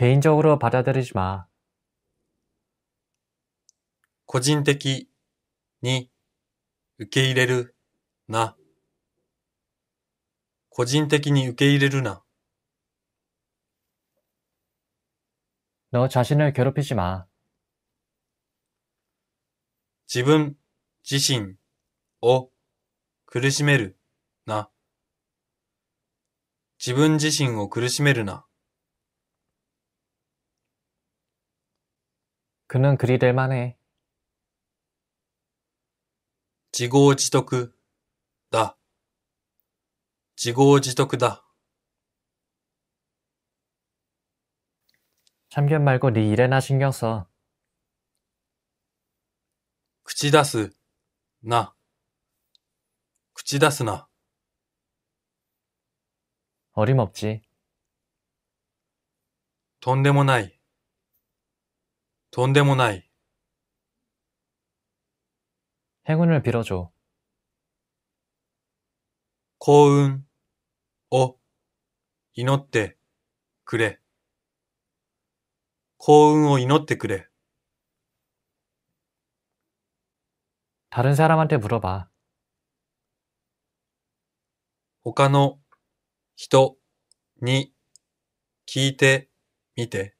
개인적으로받아들이지마個人的に受け入れるな。個人的に受け入れるな。너자신을괴롭히지마自分自身を苦しめるな。自分自身を苦しめるな。 그는 그리 될 만해. 지고지덕다. 지고지덕다. 참견 말고 네 일에나 신경 써. 그치다스 나 그치다스나 어림없지. とんでもない。とんでもない。행운을빌어줘幸運を祈ってくれ。幸運を祈ってくれ。다른사람한테물어봐他の人に聞いてみて。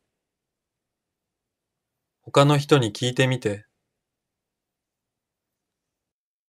他の人に聞いてみて